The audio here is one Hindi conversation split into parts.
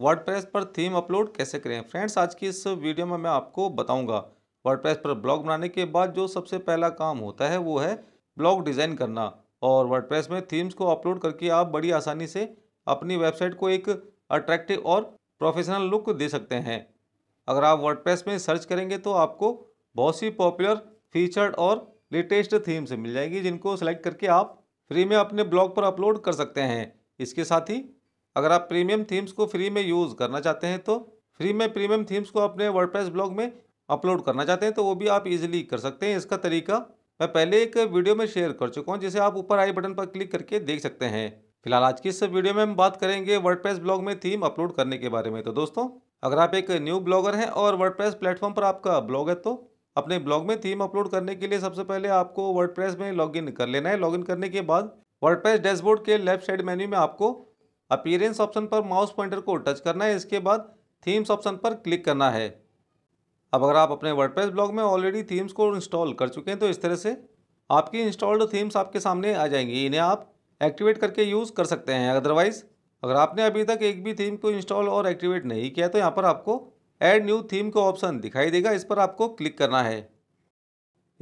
वर्डप्रेस पर थीम अपलोड कैसे करें फ्रेंड्स आज की इस वीडियो में मैं आपको बताऊंगा वर्डप्रेस पर ब्लॉग बनाने के बाद जो सबसे पहला काम होता है वो है ब्लॉग डिज़ाइन करना और वर्डप्रेस में थीम्स को अपलोड करके आप बड़ी आसानी से अपनी वेबसाइट को एक अट्रैक्टिव और प्रोफेशनल लुक दे सकते हैं अगर आप वर्डप्रेस में सर्च करेंगे तो आपको बहुत सी पॉपुलर फीचर्ड और लेटेस्ट थीम्स मिल जाएगी जिनको सेलेक्ट करके आप फ्री में अपने ब्लॉग पर अपलोड कर सकते हैं इसके साथ ही अगर आप प्रीमियम थीम्स को फ्री में यूज़ करना चाहते हैं तो फ्री में प्रीमियम थीम्स को अपने वर्डप्रेस ब्लॉग में अपलोड करना चाहते हैं तो वो भी आप इजीली कर सकते हैं इसका तरीका मैं पहले एक वीडियो में शेयर कर चुका हूँ जिसे आप ऊपर आई बटन पर क्लिक करके देख सकते हैं फिलहाल आज की इस वीडियो में हम बात करेंगे वर्डप्रेस ब्लॉग में थीम अपलोड करने के बारे में तो दोस्तों अगर आप एक न्यू ब्लॉगर हैं और वर्डप्रेस प्लेटफॉर्म पर आपका ब्लॉग है तो अपने ब्लॉग में थीम अपलोड करने के लिए सबसे पहले आपको वर्डप्रेस में लॉगिन कर लेना है लॉगिन करने के बाद वर्डप्रेस डैशबोर्ड के लेफ्ट साइड मेन्यू में आपको अपीयरेंस ऑप्शन पर माउस पॉइंटर को टच करना है इसके बाद थीम्स ऑप्शन पर क्लिक करना है अब अगर आप अपने वर्डप्रेस ब्लॉग में ऑलरेडी थीम्स को इंस्टॉल कर चुके हैं तो इस तरह से आपकी इंस्टॉल्ड थीम्स आपके सामने आ जाएंगी इन्हें आप एक्टिवेट करके यूज़ कर सकते हैं अदरवाइज़ अगर आपने अभी तक एक भी थीम को इंस्टॉल और एक्टिवेट नहीं किया तो यहाँ पर आपको ऐड न्यू थीम का ऑप्शन दिखाई देगा इस पर आपको क्लिक करना है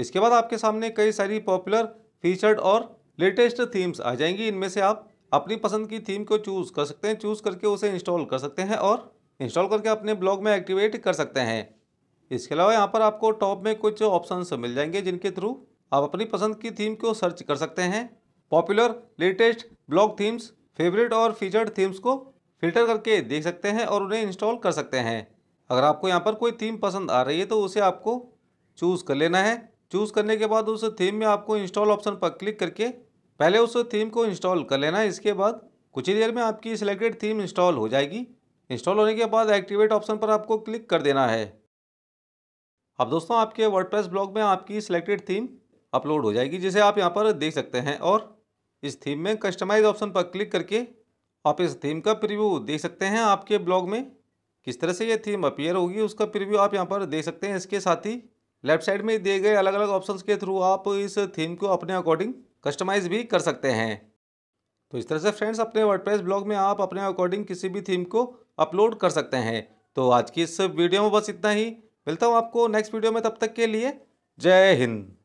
इसके बाद आपके सामने कई सारी पॉपुलर फीचर्ड और लेटेस्ट थीम्स आ जाएंगी इनमें से आप अपनी पसंद की थीम को चूज़ कर सकते हैं चूज़ करके उसे इंस्टॉल कर सकते हैं और इंस्टॉल करके अपने ब्लॉग में एक्टिवेट कर सकते हैं इसके अलावा यहाँ पर आपको टॉप में कुछ ऑप्शंस मिल जाएंगे जिनके थ्रू आप अपनी पसंद की थीम को सर्च कर सकते हैं popular latest blog themes favourite और फीचर्ड थीम्स को फिल्टर करके देख सकते हैं और उन्हें इंस्टॉल कर सकते हैं अगर आपको यहाँ पर कोई थीम पसंद आ रही है तो उसे आपको चूज़ कर लेना है चूज़ करने के बाद उस थीम में आपको इंस्टॉल ऑप्शन पर क्लिक करके पहले उस थीम को इंस्टॉल कर लेना है इसके बाद कुछ ही देर में आपकी सिलेक्टेड थीम इंस्टॉल हो जाएगी इंस्टॉल होने के बाद एक्टिवेट ऑप्शन पर आपको क्लिक कर देना है अब दोस्तों आपके वर्डप्रेस ब्लॉग में आपकी सिलेक्टेड थीम अपलोड हो जाएगी जिसे आप यहाँ पर देख सकते हैं और इस थीम में कस्टमाइज ऑप्शन पर क्लिक करके आप इस थीम का प्रिव्यू देख सकते हैं आपके ब्लॉग में किस तरह से ये थीम अपीयर होगी उसका प्रिव्यू आप यहाँ पर देख सकते हैं इसके साथ ही लेफ्ट साइड में दिए गए अलग अलग ऑप्शंस के थ्रू आप इस थीम को अपने अकॉर्डिंग कस्टमाइज़ भी कर सकते हैं तो इस तरह से फ्रेंड्स अपने वर्डप्रेस ब्लॉग में आप अपने अकॉर्डिंग किसी भी थीम को अपलोड कर सकते हैं तो आज की इस वीडियो में बस इतना ही मिलता हूँ आपको नेक्स्ट वीडियो में तब तक के लिए जय हिंद